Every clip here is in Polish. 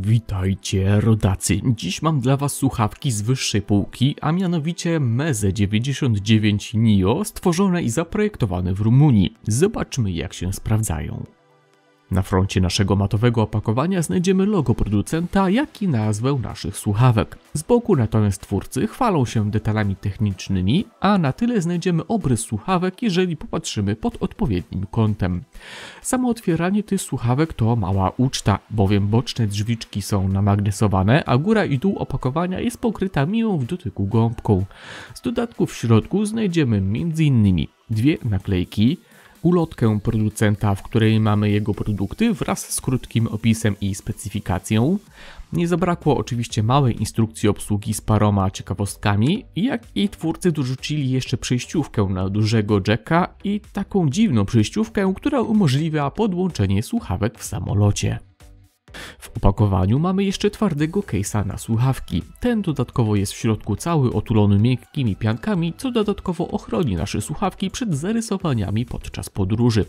Witajcie rodacy. Dziś mam dla was słuchawki z wyższej półki, a mianowicie Meze 99 NIO, stworzone i zaprojektowane w Rumunii. Zobaczmy jak się sprawdzają. Na froncie naszego matowego opakowania znajdziemy logo producenta, jak i nazwę naszych słuchawek. Z boku natomiast twórcy chwalą się detalami technicznymi, a na tyle znajdziemy obrys słuchawek, jeżeli popatrzymy pod odpowiednim kątem. Samo otwieranie tych słuchawek to mała uczta, bowiem boczne drzwiczki są namagnesowane, a góra i dół opakowania jest pokryta miłą w dotyku gąbką. Z dodatku w środku znajdziemy m.in. dwie naklejki, ulotkę producenta, w której mamy jego produkty wraz z krótkim opisem i specyfikacją. Nie zabrakło oczywiście małej instrukcji obsługi z paroma ciekawostkami, jak i twórcy dorzucili jeszcze przejściówkę na dużego jacka i taką dziwną przejściówkę, która umożliwia podłączenie słuchawek w samolocie. W opakowaniu mamy jeszcze twardego case'a na słuchawki. Ten dodatkowo jest w środku cały otulony miękkimi piankami, co dodatkowo ochroni nasze słuchawki przed zarysowaniami podczas podróży.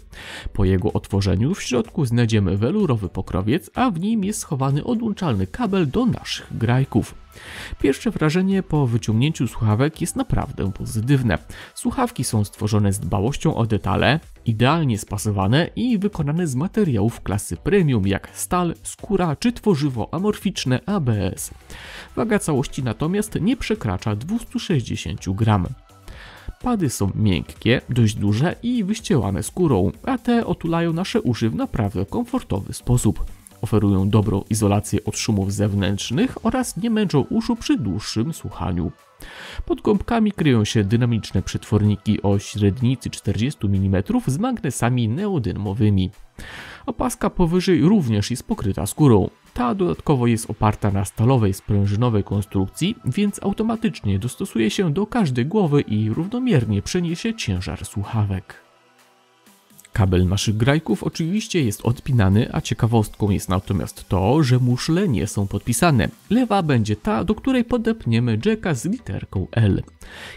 Po jego otworzeniu w środku znajdziemy welurowy pokrowiec, a w nim jest schowany odłączalny kabel do naszych grajków. Pierwsze wrażenie po wyciągnięciu słuchawek jest naprawdę pozytywne. Słuchawki są stworzone z dbałością o detale, idealnie spasowane i wykonane z materiałów klasy premium jak stal, skóra czy tworzywo amorficzne ABS. Waga całości natomiast nie przekracza 260 gram. Pady są miękkie, dość duże i wyścielane skórą, a te otulają nasze uszy w naprawdę komfortowy sposób oferują dobrą izolację od szumów zewnętrznych oraz nie męczą uszu przy dłuższym słuchaniu. Pod gąbkami kryją się dynamiczne przetworniki o średnicy 40 mm z magnesami neodymowymi. Opaska powyżej również jest pokryta skórą. Ta dodatkowo jest oparta na stalowej sprężynowej konstrukcji, więc automatycznie dostosuje się do każdej głowy i równomiernie przeniesie ciężar słuchawek. Kabel naszych grajków oczywiście jest odpinany, a ciekawostką jest natomiast to, że nie są podpisane. Lewa będzie ta, do której podepniemy Jacka z literką L.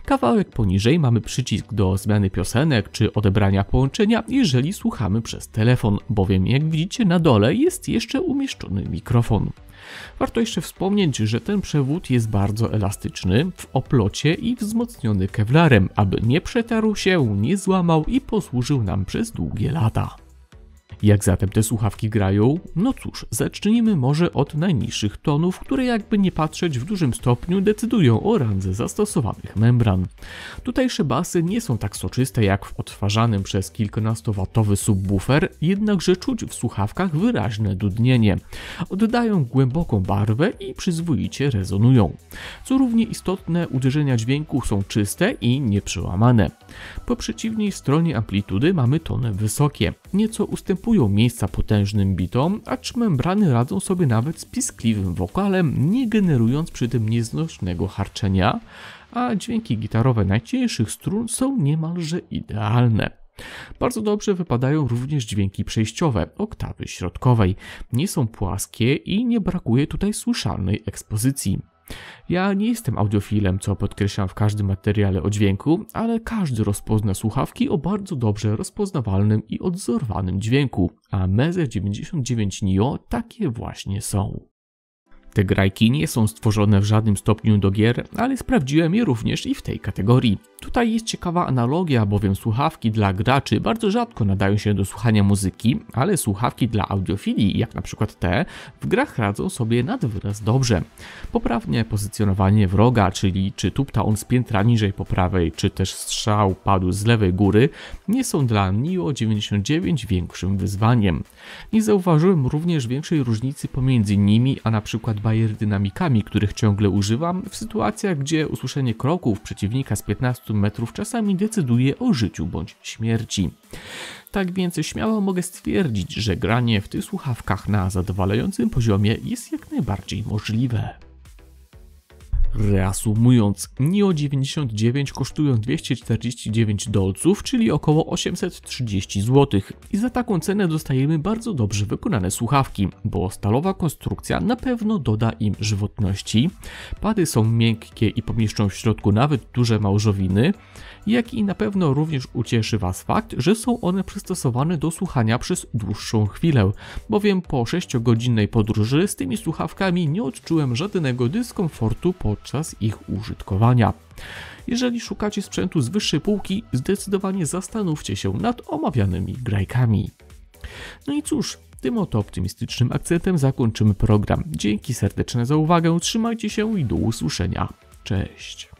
Kawałek poniżej mamy przycisk do zmiany piosenek czy odebrania połączenia, jeżeli słuchamy przez telefon, bowiem jak widzicie na dole jest jeszcze umieszczony mikrofon. Warto jeszcze wspomnieć, że ten przewód jest bardzo elastyczny w oplocie i wzmocniony kewlarem, aby nie przetarł się, nie złamał i posłużył nam przez długie lata. Jak zatem te słuchawki grają? No cóż, zacznijmy może od najniższych tonów, które jakby nie patrzeć w dużym stopniu decydują o randze zastosowanych membran. Tutejsze basy nie są tak soczyste jak w odtwarzanym przez kilkunastowatowy subwoofer, jednakże czuć w słuchawkach wyraźne dudnienie. Oddają głęboką barwę i przyzwoicie rezonują. Co równie istotne, uderzenia dźwięku są czyste i nieprzełamane. Po przeciwnej stronie amplitudy mamy tony wysokie, nieco ustępujące ustępują miejsca potężnym bitom, acz membrany radzą sobie nawet z piskliwym wokalem, nie generując przy tym nieznośnego harczenia, a dźwięki gitarowe najcięższych strun są niemalże idealne. Bardzo dobrze wypadają również dźwięki przejściowe oktawy środkowej. Nie są płaskie i nie brakuje tutaj słyszalnej ekspozycji. Ja nie jestem audiofilem, co podkreślam w każdym materiale o dźwięku, ale każdy rozpozna słuchawki o bardzo dobrze rozpoznawalnym i odzorwanym dźwięku, a Meze 99 Nio takie właśnie są. Te grajki nie są stworzone w żadnym stopniu do gier, ale sprawdziłem je również i w tej kategorii. Tutaj jest ciekawa analogia, bowiem słuchawki dla graczy bardzo rzadko nadają się do słuchania muzyki, ale słuchawki dla audiofilii, jak na przykład te, w grach radzą sobie nad wyraz dobrze. Poprawnie pozycjonowanie wroga, czyli czy tupta on z piętra niżej po prawej, czy też strzał padł z lewej góry, nie są dla NIO 99 większym wyzwaniem. Nie zauważyłem również większej różnicy pomiędzy nimi, a na przykład bajerdynamikami, których ciągle używam, w sytuacjach, gdzie usłyszenie kroków przeciwnika z 15 metrów czasami decyduje o życiu bądź śmierci. Tak więc śmiało mogę stwierdzić, że granie w tych słuchawkach na zadowalającym poziomie jest jak najbardziej możliwe. Reasumując, NIO 99 kosztują 249 dolców, czyli około 830 zł i za taką cenę dostajemy bardzo dobrze wykonane słuchawki, bo stalowa konstrukcja na pewno doda im żywotności, pady są miękkie i pomieszczą w środku nawet duże małżowiny, jak i na pewno również ucieszy Was fakt, że są one przystosowane do słuchania przez dłuższą chwilę, bowiem po 6-godzinnej podróży z tymi słuchawkami nie odczułem żadnego dyskomfortu po podczas ich użytkowania. Jeżeli szukacie sprzętu z wyższej półki, zdecydowanie zastanówcie się nad omawianymi grajkami. No i cóż, tym oto optymistycznym akcentem zakończymy program. Dzięki serdeczne za uwagę, trzymajcie się i do usłyszenia. Cześć.